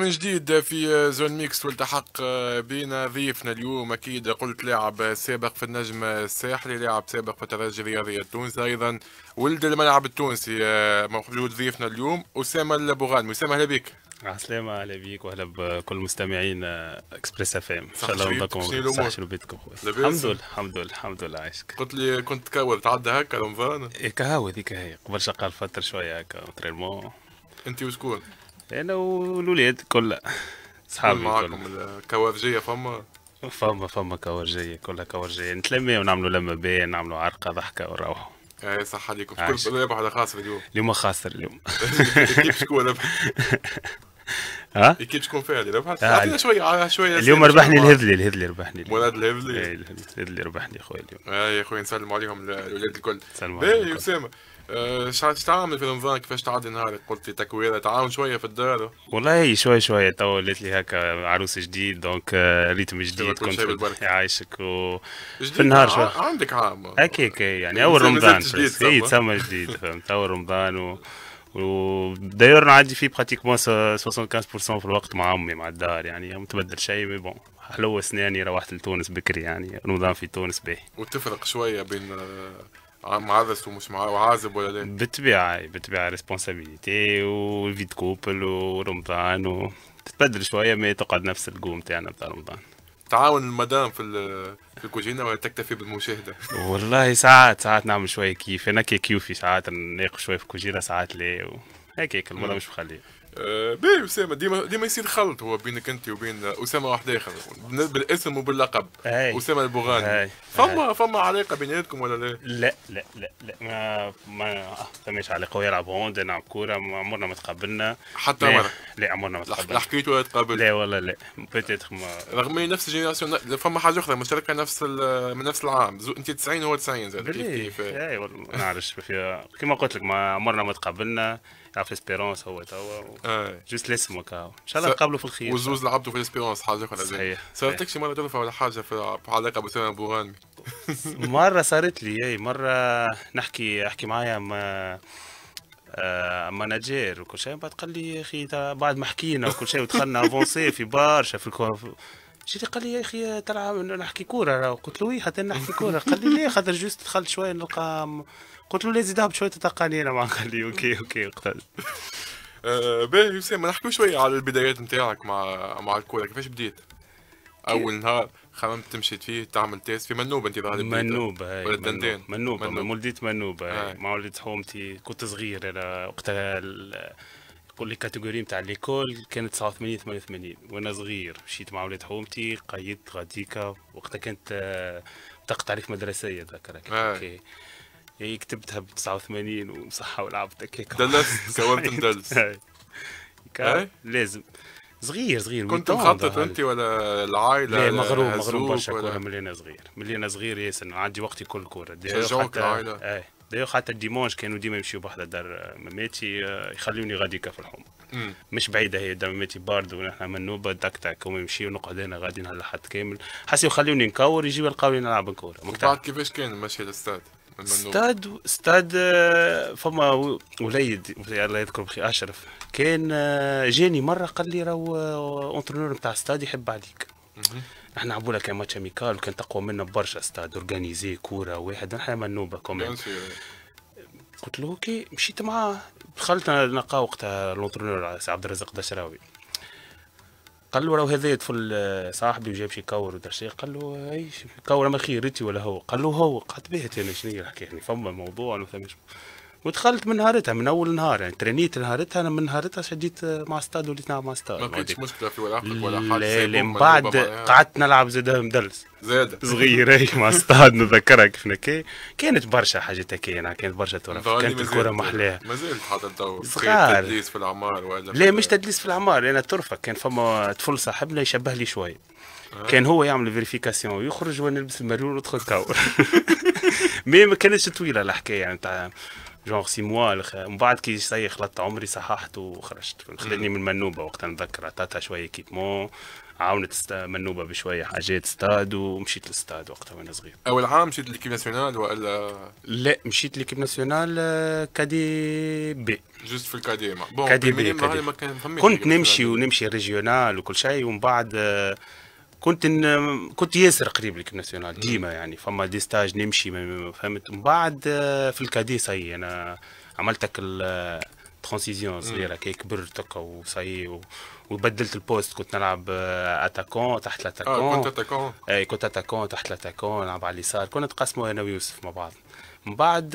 من جديد في آه، زون ميكس والتحق آه، بينا ضيفنا اليوم اكيد قلت لاعب سابق في النجم الساحلي لاعب سابق في الترجي الرياضي التونسي ايضا ولد الملعب التونسي آه، موجود ضيفنا اليوم اسامه البوغان اسامه اهلا بك عسلامة اهلا بك واهلا بكل مستمعين اكسبريس اف ام ان شاء الله نضلكم صح شنو بيتكم الحمد لله الحمد لله الحمد لله عايشك قلت لي كنت تكاور تعدى هكا رمضان إيه، كهاوي هذيك هي قبل شقال فتره شويه هكا انت وشكون؟ انا والولاد كلها صحابي معاكم الكوارجية فما فما فما كورجيه كلها كورجيه نتلمي ونعملوا لما بيه نعملوا عرقه ضحكه ونروحوا اي صح عليكم كل ذبح ولا خاسر اليوم اليوم خاسر اليوم كيف شكون ربح؟ ها كيف شكون فيها اللي ربحت آه. عطينا شويه آه، شويه اليوم ربحني الهذلي الهذلي ربحني ولاد الهذلي إيه، الهذلي ربحني خويا اليوم اي خويا نسلموا عليهم الولاد الكل سلموا إيه، عليهم اسامه آه، شو تعمل في رمضان كيفاش تعدي نهارك قلت لي تكويره تعاون شويه في الدار والله شوي شوي تو ولات لي هكا عروس جديد دونك آه، ريتم جديد كنت يعيشك و في النهار آه، شوي عندك عام هكاك يعني, يعني اول رمضان اي تسمى جديد فهمت اول رمضان و دايور نعدي فيه براتيكمون 75% في الوقت مع امي مع الدار يعني ما تبدل شيء مي بون حلوة اسناني روحت لتونس بكري يعني رمضان في تونس باهي وتفرق شويه بين آه، معرس ومش مع وعازب ولا لا؟ بالطبيعة بالطبيعة ريسبونسابيلتي وفيد كوبل ورمضان و... تتبدل شوية ما تقعد نفس القوم تاعنا بتاع رمضان. تعاون المدام في في الكوجينه ولا تكتفي بالمشاهده؟ والله ساعات ساعات نعمل شويه كيف انا كيوفي ساعات نناقش شويه في الكوجينه ساعات لا هيك المره مش مخليه باهي اسامه ديما ديما يصير خلط هو بينك انت وبين اسامه واحد اخر بالاسم وباللقب هاي. اسامه البغاني هاي. فما هاي. فما علاقه بيناتكم ولا لا؟ لا لا لا, لا. ما ما فماش علاقه هو يلعب هوند نلعب كوره عمرنا ما تقابلنا حتى لا. مره لا عمرنا ما تقابلنا لا حكيت ولا تقابل لا والله لا بيتيتر ما رغم نفس الجينيراسيون فما حاجه اخرى مشتركه نفس من نفس العام انت 90 هو 90 زاد كيف كيف اي والله ما نعرفش كيما قلت لك ما عمرنا ما تقابلنا في اسبيرونس هو توا جست جوست لاسمك ان شاء الله نقابلوا في الخير وزوز لعبتوا في اسبيرونس حاجه اخرى صحيح لك شي مره تلفه ولا حاجه في علاقه بسام بوغانمي مره صارت لي اي مره نحكي احكي معايا ما آه ماناجير وكل شيء بعد قال لي يا اخي بعد ما حكينا وكل شيء ودخلنا افونسي في برشا في جيت قال لي يا اخي ترى نحكي كوره راهو قلت له وي حتى نحكي كوره قال لي ليه خاطر جوست دخلت شويه نلقى قلت له لا زيدها بشويه تلقاني انا ما قال لي اوكي اوكي قتل باهي وسام نحكي شويه على البدايات نتاعك مع مع الكوره كيفاش بديت؟ اول نهار خممت مشيت فيه تعمل تيست في منوبه انت ظاهر منوبه ولا دندان منوبه مولديت منوبه مع وليت حومتي كنت صغير انا وقتها لي كاتيجوري نتاع ليكول كانت 89 88 وانا صغير مشيت مع ولاد حومتي قيدت غاديكا وقتها كانت بطاقة آه، تعريف مدرسية ذكرك اوكي آه. يعني كتبتها ب 89 وصحه ولعبت هكاك دلست كونت مدلس لازم صغير صغير كنت مخطط انت ولا العائله لا مغروم مغروم برشا كوره ملي انا صغير ملي انا صغير ياسر عندي وقتي كل كوره شجعوك العائله دايو حتى الديمونج كانوا ديما يمشيو بحدا دار مماتي آه، يخلوني غادي في الحومه مش بعيده هي دار مماتي بارد ونحن منوبه داك تاك هما يمشيو نقعد انا غادي نهلا حد كامل حسي يخلوني نكور يجيو يلقاوني نلعب كورة بعد كيفاش كان ماشي للستاد استاد استاد آه، فما وليد الله يذكره بخير اشرف كان آه، جاني مره قال لي راهو اونترونور نتاع استاد يحب عليك احنا عملوا كان ماتش اميكال وكان تقوى منا برشا استاد اورغانيزي كوره واحد احنا منوبه كومان نعم، قلت له اوكي مشيت معاه دخلت نلقى وقتها لونترونور عبد الرزاق دشراوي قال له راه هذا يدخل صاحبي وجاب شي كور ودار شي قال له اي كور ما خيرتي ولا هو قال له هو قعدت به انا شنو هي الحكايه يعني فما موضوع ولا فماش ودخلت من نهارتها من اول نهار يعني ترينيت نهارتها انا من نهارتها شديت مع ستاد وليت نلعب مع ستاد ما كانتش مشكله في ولا عقلك ولا حاجه لا من بعد يعني. قعدت نلعب زاد مدلس زاد صغير اي مع ستاد نذكرها كيف كي كانت برشا حاجات هكا يعني كانت برشا تورف كانت الكره محلاها ما زلت حتى تو صغير تدليس في العمار ولا لا مش تدليس في العمار انا ترفه كان فما طفل صاحبنا يشبه لي شويه آه. كان هو يعمل فيريفيكاسيون ويخرج وانا نلبس المريول وندخل كاور مي ما كانتش طويله الحكايه يعني تاع جونغ سي موا من بعد كي سي خلطت عمري صححت وخرجت خلاني من منوبه وقتها نتذكر عطاتها شويه كيبمون عاونت منوبه بشويه حاجات ستاد ومشيت للستاد وقتها وانا صغير اول عام مشيت لكيب ناسيونال ولا لا مشيت لكيب ناسيونال آه، كادي بي جوست في الكادي ما بون كادي بي كادي. ما كان كنت نمشي ونمشي ريجيونال وكل شيء ومن بعد آه، كنت إن كنت ياسر قريب لك ناسيونال ديما يعني فما دي ستاج نمشي فهمت من بعد آه، في الكادي صي انا عملتك ال ترانسيزيون آه، صغيره كي كبرت هكا وصاي و... وبدلت البوست كنت نلعب اتاكون آه، تحت الاتاكون اه كنت اتاكون اي كنت اتاكون تحت الاتاكون نلعب على اليسار كنا نتقاسموا انا ويوسف مع بعض من بعد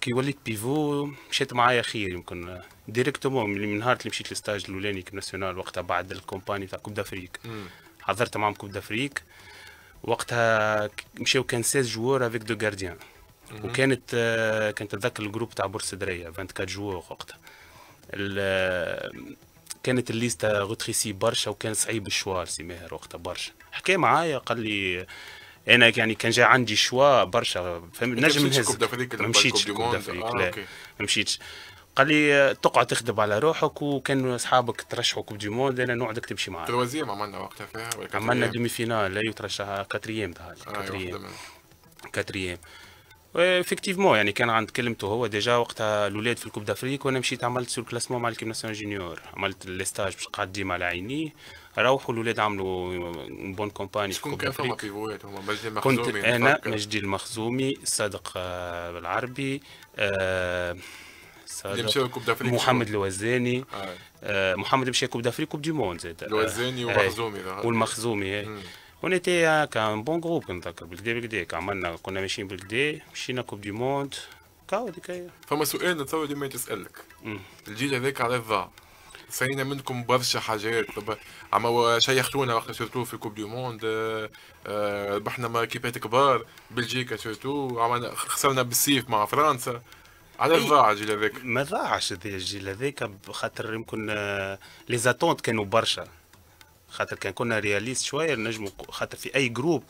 كي وليت بيفو مشيت معايا خير يمكن ديريكتومون من نهار اللي مشيت للستاج الاولاني كناسيونال وقتها بعد الكومباني تاع كوب دافريك حضرت معاهم كوب دافريك وقتها مشاو كان 16 جوار افيك دو غارديان وكانت آه، كانت اتذكر الجروب تاع بورس دريه 24 جوار وقتها آه، كانت الليستا غوتريسي برشا وكان صعيب الشوار سي ماهر وقتها برشا حكى معايا قال لي انا يعني كان جاي عندي شوا برشا فهمت نجم نهز آه، ما مشيتش كوب دافريك لا ما مشيتش قال لي تقعد تخدم على روحك وكان اصحابك ترشحوك بديموند لان نوع تمشي معاه. معاك ما عملنا وقتها فيها عملنا دومي فينال اي وترشح كاتريام تاع آه، كاتريام كاتريام افكتيفمون يعني كان عند كلمته هو ديجا وقتها الاولاد في الكوب دافريك وانا مشيت عملت سور كلاسمون مع الكيم ناسيون جونيور عملت ليستاج باش قعد ديما على عينيه روحوا الاولاد عملوا بون كومباني شكون كان فما بيفوات هما مجدي المخزومي كنت انا مجدي المخزومي صادق بالعربي آه, آه، اللي كوب دافريك محمد الوزاني آه. آه. محمد مشى كوب دافريك كوب دي موند زاد الوزاني آه، والمخزومي آه، والمخزومي اون إيه. ايتي هكا بون جروب نتذكر بالكدا بالكدا عملنا كنا ماشيين بالكدا مشينا كوب دي موند كاو هذيك فما سؤال نتصور ديما تسالك الجيل هذاك على الضاع سالينا منكم برشا حاجات طب عما شيختونا وقت سيرتو في كوب دي موند ربحنا كيبات كبار بلجيكا سيرتو عملنا خسرنا بالسيف مع فرنسا على ضاع إيه. الجيل هذاك ما ضاعش الجيل هذاك خاطر يمكن لي آه، زاتونت كانوا برشا خاطر كان كنا رياليست شويه نجم خاطر في اي جروب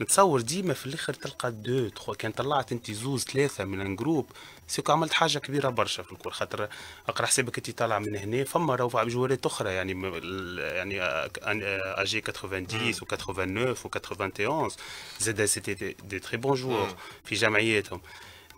نتصور ديما في الاخر تلقى دو تخو كان طلعت انت زوز ثلاثه من جروب سيكو عملت حاجه كبيره برشا في الكل خاطر اقرا حسابك انت طالع من هنا فما روعه جوالات اخرى يعني يعني اجي 90 و 89 و 91 زاد سيتي دي تري بون جوار في جمعياتهم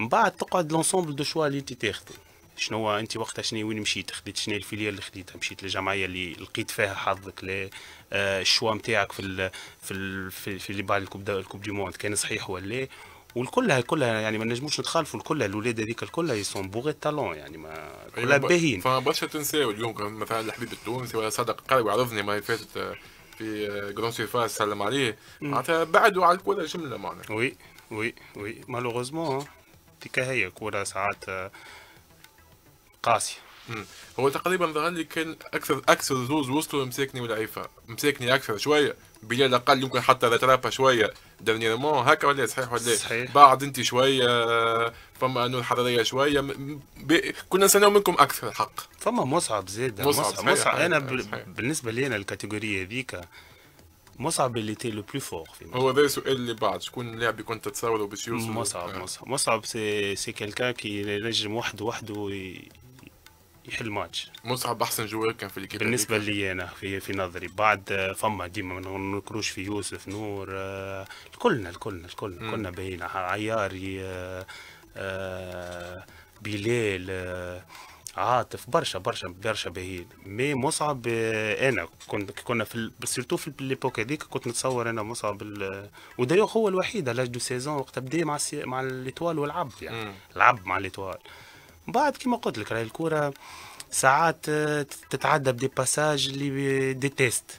من بعد تقعد لونسومبل دو شوا اللي انت تاخذه شنو انت وقتها شنو وين مشيت خديت شنو الفيليا اللي خديتها مشيت للجمعيه اللي لقيت فيها حظك لا آه الشوا نتاعك في الـ في الـ في, اللي بعد الكوب الكوب دي موند كان صحيح ولا لا والكلها كلها يعني ما نجموش نتخالفوا الكلها الاولاد هذيك الكلها يسون بوغي تالون يعني ما أيوة، كلها باهين فما برشا تنساو اليوم مثلا الحبيب التونسي ولا صادق قريب عرفني ما فاتت آه، في جرون آه، سيفاس سلم عليه معناتها بعدوا على الكل جمله معناتها وي وي وي مالوغوزمون هي كورة ساعات آه، قاسية هو تقريبا ظهر لي كان اكثر اكثر زوز وصلوا مساكني ولعيفة مساكني اكثر شويه بلال اقل يمكن حتى رترابا شويه دانييرمون هكا ولا صحيح ولا صحيح بعد انت شويه فما نور حرارية شويه بي... كنا نستناو منكم اكثر الحق فما مصعب زاد مصعب, مصعب, مصعب, مصعب, مصعب انا ب... بالنسبه لي انا الكاتيجوريه هذيك مصعب اللي تي لو بلو فور هو ده السؤال اللي بعد شكون اللاعب كنت تتصاولوا باش يوصل مصعب آه. مصعب مصعب سي سي كالكا كي ينجم وحده وحده يحل ماتش مصعب احسن جوار كان في الكيب بالنسبه لي انا في في نظري بعد آه، فما ديما ما نكروش في يوسف نور كلنا آه، الكلنا الكلنا كلنا باينه عياري بلال عاطف آه، برشا برشا برشا بهين مي مصعب آه، انا كنت كنا في سيرتو في ليبوك هذيك كنت نتصور انا مصعب ودايوغ هو الوحيد على دو سيزون وقت بدا مع سي مع ليتوال والعب يعني العب لعب مع ليتوال بعد كما قلت لك راهي الكره ساعات آه، تتعدى بدي باساج اللي دي تيست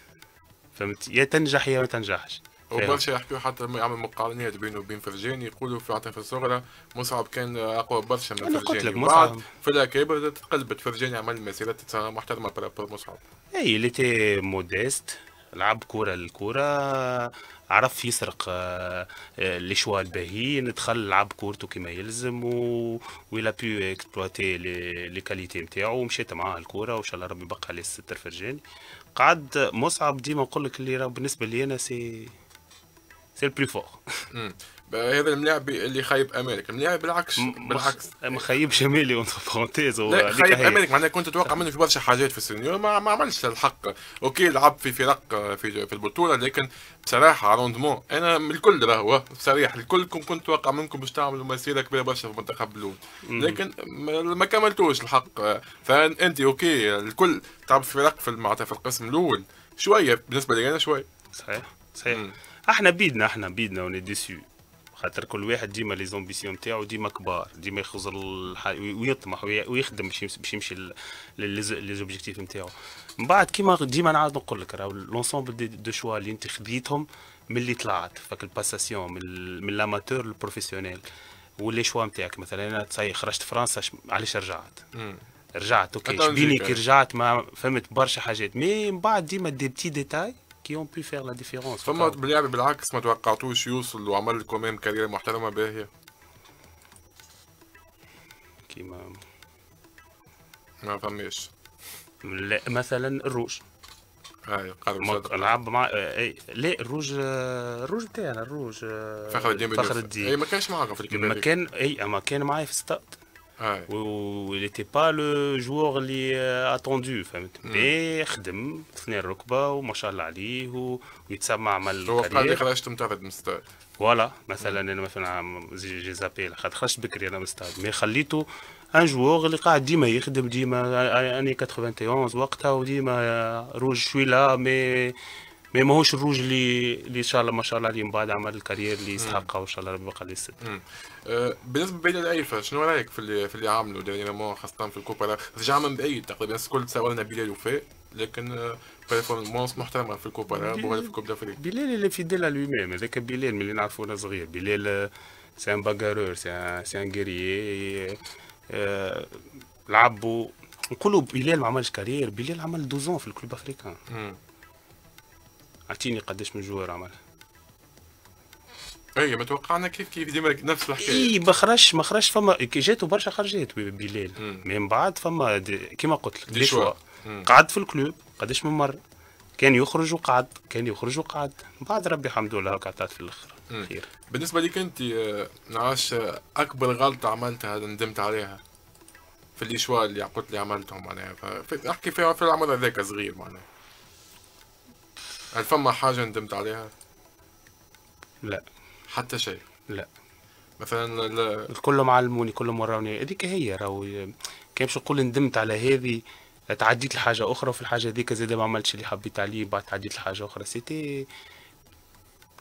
فهمت يا تنجح يا ما تنجحش وبرشا يحكيو حتى لما يعمل مقارنات بينه وبين فرجاني يقولوا في حتى في الصغرى مصعب كان اقوى برشا من فرجاني قلت بعد في الاكابر تقلبت فرجاني عمل مسيرات محترمه برابور مصعب اي اللي تي موديست لعب كرة للكرة عرف يسرق آه، لي شوا الباهيين دخل لعب كورته كما يلزم و ويلا بي اكسبلواتي لي كاليتي نتاعو ومشات معاه الكرة وان شاء الله ربي يبقى عليه الستر فرجاني قعد مصعب ديما نقول لك اللي بالنسبة لي انا سي سي البلو فور هذا الملاعب اللي خايب امالك الملاعب بالعكس بالعكس ما خايبش امالي اونتر بارونتيز هو خايب امالك معناها كنت اتوقع منه في برشا حاجات في السنيور ما, ما عملش الحق اوكي لعب في فرق في, في البطوله لكن بصراحه روندمون انا من الكل راهو صريح الكل كنت اتوقع منكم باش تعملوا مسيره كبيره برشا في المنتخب الاول لكن ما كملتوش الحق فانت اوكي الكل تعب في فرق في معناتها في القسم الاول شويه بالنسبه لي انا شويه صحيح صحيح احنا بيدنا احنا بيدنا وني ديسيو خاطر كل واحد ديما لي زومبيسيون نتاعو ديما كبار ديما يخز الح... ويطمح ويخدم باش يمشي, يمشي لي زوبجيكتيف نتاعو من بعد كيما ديما نعاود نقول لك راه لونسومبل دو شوا اللي انت خديتهم من اللي طلعت فك الباساسيون من, من لاماتور للبروفيسيونيل واللي شوا نتاعك مثلا انا تصي خرجت فرنسا ش... علاش رجعت رجعت اوكي شبيني كي رجعت ما فهمت برشا حاجات مي من بعد ديما دي بتي ديتاي كي اون بي فير لا ديفيرونس فما بلعب بالعكس ما توقعتوش يوصل وعمل كمان كارير محترمه باهيه كيما ما فماش لا مثلا الروج ايوه قالوا لعب مع اي لا الروج الروج بتاعنا الروج فخر الدين فخر الدين اي ما كانش معاك في الكبير ما كان اي ما كان معايا في ستاد تي با لو جوور اللي اتوندو فهمت بي خدم ثني الركبه وما شاء الله عليه ويتسمع عمل هو قال لي خرجت مطرد من الستاد فوالا مثلا انا مثلا جي زابي خاطر خرجت بكري انا من الستاد مي خليتو ان جوور اللي قاعد ديما يخدم ديما اني 91 وقتها وديما روج شوي لا مي مي ماهوش الروج اللي اللي ان شاء الله ما شاء الله اللي من بعد عمل الكارير اللي يستحقها وان شاء الله ربي يبقى للست. أه بالنسبه لبيت الايفا شنو رايك في اللي في اللي عملوا ديرينامون خاصه في الكوبا رجع من بعيد تقريبا الناس الكل تساولنا بلال وفاء لكن أه، بيرفورمانس محترمه في الكوبا بغير في الكوب دافريك. بلال اللي في ديلا لوي ميم هذاك بلال من اللي نعرفه انا صغير بلال سي ان باغارور سي ان غيريي لعبوا نقولوا بلال ما عملش كارير بلال عمل دوزون في الكلوب افريكان. اعطيني قداش من جوار عملها اي ما توقعنا كيف كيف ديما نفس الحكايه اي ما خرجش ما خرجش فما كي جاتو برشا خرجات بليل من بعد فما كيما قلت لك دي شوا قعد في الكلوب قداش من مره كان يخرج وقعد كان يخرج وقعد بعد ربي الحمد لله قعدت في الاخر خير بالنسبه لك انت آه، نعاش آه، اكبر غلطه عملتها ندمت عليها في الاشوال اللي قلت لي عملتهم معناها احكي فيها في العمر هذاك صغير معناها هل فما حاجة ندمت عليها؟ لا حتى شيء لا مثلا لا. كلهم علموني كلهم وراوني هذيك هي راهو كان باش نقول ندمت على هذه تعديت لحاجة أخرى وفي الحاجة هذيك زاد ما عملتش اللي حبيت عليه بعد تعديت لحاجة أخرى سيتي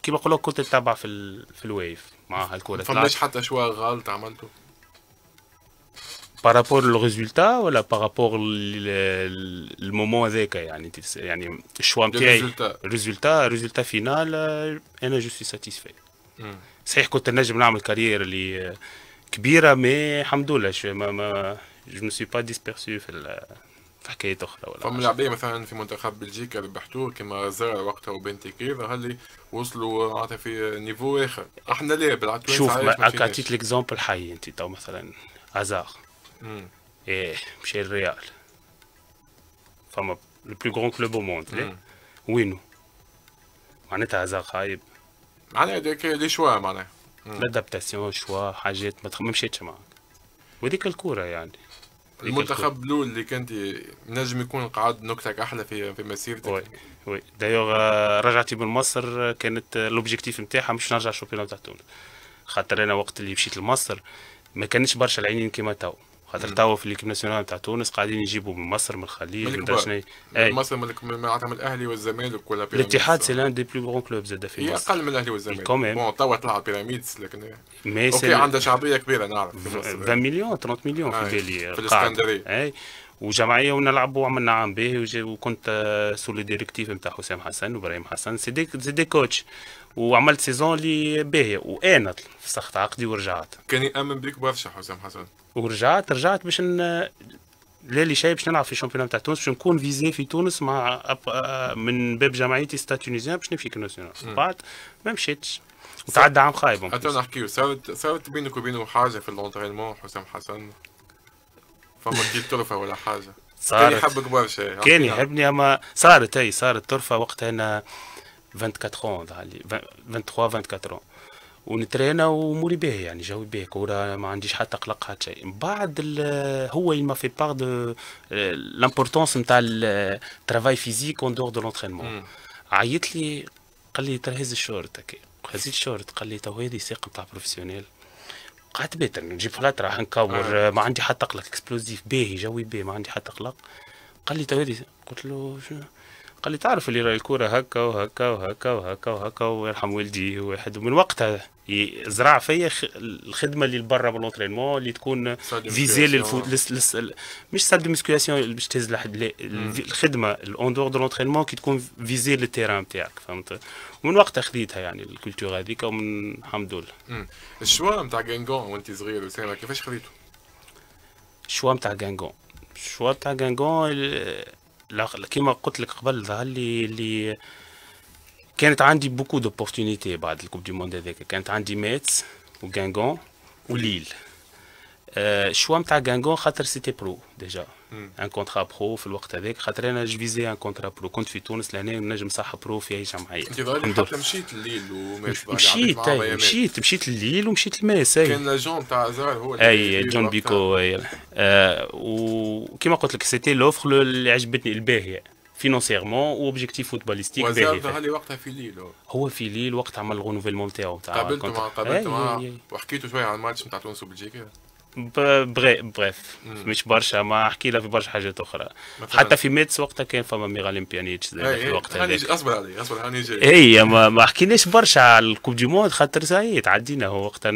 كيما نقولوا كنت تتابع في ال... في الويف مع هالكورة فماش حتى شوية غلط عملته par rapport للريزولتا ولا par rapport للمومون هذاك يعني يعني الشوا نتاعي الريزولتا الريزولتا فينال انا جو سوي ساتيسفي صحيح كنت نجم نعمل كارير اللي كبيره مي الحمد لله ما ما جو مو سوي با ديسبيرسي في ال... في اخرى ولا فما لعبيه مثلا في منتخب بلجيكا ربحتوه كما زار وقتها وبنتي ظهر لي وصلوا معناتها في نيفو اخر احنا لا بالعكس شوف عطيت ليكزومبل حي انت تو مثلا ازار Mm. Et chez le Real. Enfin, le plus grand club au monde. وينو معناتها هذا خايب معناها دي شوا معناها لادابتاسيون شوا حاجات ما مشيتش معاك وهذيك الكوره يعني المنتخب الاول اللي كنت نجم يكون قعد نكتك احلى في في مسيرتك وي وي دايوغ رجعتي من مصر كانت لوبجيكتيف نتاعها مش نرجع شامبيون تاع تونس خاطر انا وقت اللي مشيت لمصر ما كانش برشا العينين كيما تو خاطر توا في ليكيب ناسيونال تاع تونس قاعدين يجيبوا من مصر من الخليج من شنو إيه. مصر من معناتها من الاهلي والزمالك ولا الاتحاد سي لان دي بلو غون كلوب زاد في مصر اقل من الاهلي والزمالك كومين بون توا طلع بيراميدز لكن مي اوكي عندها شعبيه كبيره نعرف 20 مليون 30 مليون في بالي آه، في الاسكندريه إيه. وجمعيه ونلعب وعملنا عام به وكنت سو ديريكتيف نتاع حسام حسن وابراهيم حسن سي دي سي دي كوتش وعملت سيزون اللي باهيه وانا فسخت عقدي ورجعت كان يامن بك برشا حسام حسن ورجعت رجعت باش ن... لا لي شيء باش نلعب في الشامبيون تاع تونس باش نكون فيزي في تونس مع أب... آه، من باب جمعيتي ستا تونيزيان باش نفيك ناسيونال بعد ما مشيتش وتعدى عام خايب نحكيو صارت صارت بينك وبينه حاجه في الانترينمون حسام حسن فما كي ترفه ولا حاجه صار يحبك برشا كان يعني. يحبني اما صارت هي صارت ترفه وقتها انا 24 لي 23 24 ونترينا وموري به يعني جاوي به كوره ما عنديش حتى قلق حتى شيء من بعد هو ما في باغ دو لامبورتونس نتاع الترافاي فيزيك اون دور دو لونترينمون عيط لي قال لي ترهز الشورت هكا هزيت الشورت قال لي تو هذه ساق نتاع بروفيسيونيل قعدت بيت يعني نجيب راح نكور آه. آه. ما عندي حتى اقلق اكسبلوزيف باهي جوي باهي ما عندي حتى اقلق قال لي تو طيب، قلت له شنو قال لي تعرف اللي راهي الكره هكا وهكا وهكا وهكا وهكا ويرحم والديه ويحد من وقتها زرع فيا الخدمه اللي برا بالونترينمون اللي تكون فيزي آه. مش سال دو باش تهز لحد الخدمه الاون دور دو لونترينمون كي تكون فيزي للتيران تاعك فهمت ومن وقتها خذيتها يعني الكولتور هذيك ومن الحمد لله الشوا نتاع غانغون وانت صغير اسامه كيفاش خذيته؟ الشوا نتاع غانغون الشوا نتاع غانغون كيما قلت لك قبل ظهر لي اللي كانت عندي بوكو دوبورتونيتي بعد الكوب دي موند هذاك كانت عندي ميتس وغانغون وليل آه شوا نتاع غانغون خاطر سيتي برو ديجا ان كونترا برو في الوقت هذاك خاطر انا جفيزي ان كونترا برو كنت في تونس لهنا نجم صح برو في اي جمعيه انت ظاهر حتى مشيت الليل ومشيت مشيت مشيت مشيت الليل ومشيت الماس كان لاجون تاع زهر هو اي جون بيكو اي آه، وكما قلت لك سيتي لوفر اللي عجبتني الباهيه فينونسيرمون واوبجيكتيف فوتباليستيك باهي ظهر لي وقتها في ليل هو في ليل وقت عمل الغونوفيلمون تاعو تاع قابلته مع قابلته مع وحكيتوا شويه عن الماتش نتاع تونس وبلجيكا بريف مش برشا ما احكي لها في برشا حاجات اخرى حتى في ميتس وقتها كان فما ميغا اولمبيانيتش إيه، في إيه. وقتها هذاك اصبر علي اصبر هاني جاي اي ما, ما حكيناش برشا على الكوب دي موند خاطر زايد عدينا هو وقتها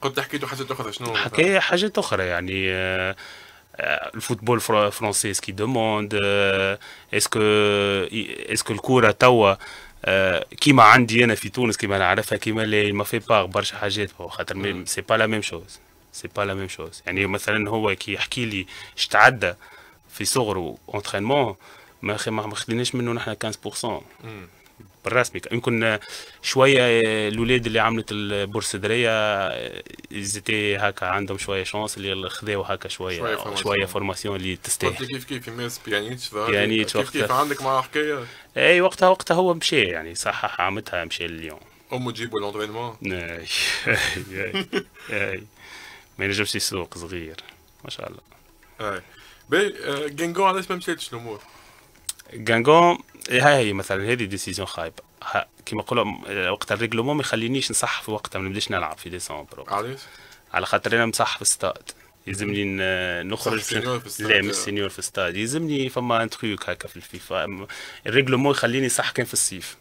كنت حكيتوا حاجات اخرى شنو حكي حاجات اخرى يعني آه، الفوتبول الفرنسي اسكي دوموند آه، اسكو اسكو الكوره توا آه، كيما عندي انا في تونس كيما نعرفها كيما اللي ما في باغ برشا حاجات خاطر سي با لا ميم شوز سي با لا ميم شوز يعني مثلا هو كي يحكي لي اش تعدى في صغره اونترينمون ما اخي ما خديناش منه نحن 15% بالرسمي يمكن شويه الاولاد اللي عملت البورصه دريه زيتي هكا عندهم شويه شانس اللي خذاو هكا شويه شويه فورماسيون, اللي تستاهل كيف كيف ماس بيانيتش بيانيتش كيف كيف عندك مع حكايه اي وقتها وقتها هو مشى يعني صحح عمتها مشى لليون امه تجيبوا لونترينمون اي اي إيه، إيه. ما ينجمش يسوق صغير ما شاء الله اي بي جانجو علاش ما مشيتش الامور جانجو هاي هي مثلا هذه ديسيزيون خايبه كيما نقولوا وقت الريغلومون ما يخلينيش نصح في وقتها ما نبداش نلعب في ديسمبر علاش على خاطر انا مصح في الستاد يلزمني نخرج لا آه. مش سينيور في الستاد يلزمني فما ان تخيوك هكا في الفيفا الريغلومون يخليني صح كان في الصيف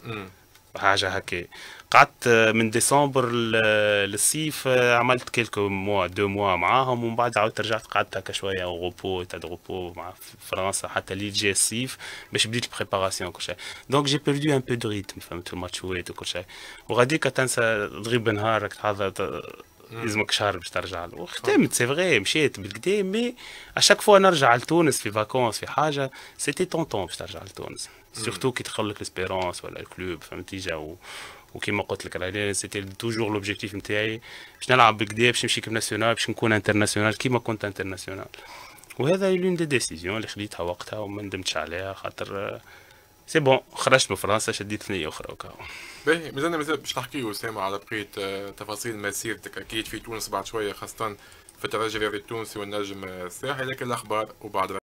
حاجه هكا قعدت من ديسمبر للصيف آه، عملت كيلكو موا دو موا معاهم ومن بعد عاودت رجعت قعدت هكا شويه غوبو تاع غوبو مع فرنسا حتى اللي جا الصيف باش بديت البريباراسيون كل شيء دونك جي بيردو ان بو دو ريتم فهمت الماتشوات وكل شيء وغاديك تنسى تغيب نهار راك تحضر يلزمك mm. شهر باش ترجع له وختمت سي فغي مشيت بالكدا مي اشاك فوا نرجع لتونس في فاكونس في حاجه سيتي تونتون باش ترجع لتونس سيرتو mm. كي تدخل لك ليسبيرونس ولا الكلوب فهمتي جا وكيما قلت لك راه سيتي توجور لوبجيكتيف نتاعي باش نلعب بالكدا باش نمشي كيما ناسيونال باش نكون انترناسيونال كيما كنت انترناسيونال وهذا لون دي ديسيزيون اللي خديتها وقتها وما ندمتش عليها خاطر سي بون خرجت من فرنسا شديت ثنيه اخرى وكا باهي مازلنا مازال باش نحكيو اسامه على بقيه آه، تفاصيل مسيرتك اكيد في تونس بعد شويه خاصه في الترجي التونسي والنجم الساحلي لكن الاخبار وبعد